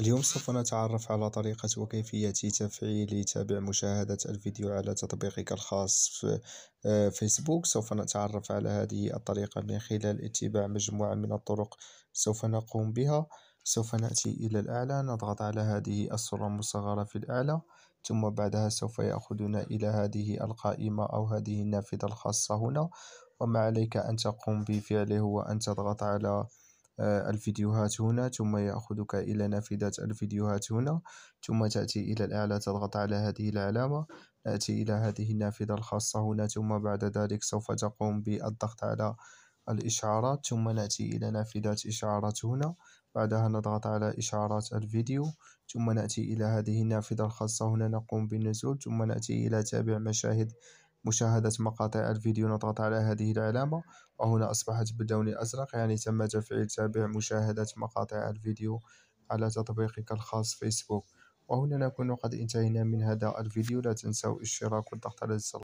اليوم سوف نتعرف على طريقة وكيفية تفعيل تابع مشاهدة الفيديو على تطبيقك الخاص في آه، فيسبوك سوف نتعرف على هذه الطريقة من خلال اتباع مجموعة من الطرق سوف نقوم بها سوف نأتي إلى الأعلى نضغط على هذه الصورة المصغرة في الأعلى ثم بعدها سوف يأخذنا إلى هذه القائمة أو هذه النافذة الخاصة هنا وما عليك أن تقوم بفعله هو أن تضغط على آه، الفيديوهات هنا ثم يأخذك إلى نافذة الفيديوهات هنا ثم تأتي إلى الأعلى تضغط على هذه العلامة نأتي إلى هذه النافذة الخاصة هنا ثم بعد ذلك سوف تقوم بالضغط على الإشعارات ثم نأتي إلى نافذة إشعارات هنا بعدها نضغط على إشعارات الفيديو ثم نأتي إلى هذه النافذة الخاصة هنا نقوم بالنزول ثم نأتي إلى تابع مشاهد مشاهدة مقاطع الفيديو نضغط على هذه العلامة وهنا أصبحت باللون الأزرق يعني تم تفعيل تابع مشاهدة مقاطع الفيديو على تطبيقك الخاص فيسبوك وهنا نكون قد انتهينا من هذا الفيديو لا تنسوا الاشتراك والضغط على الزر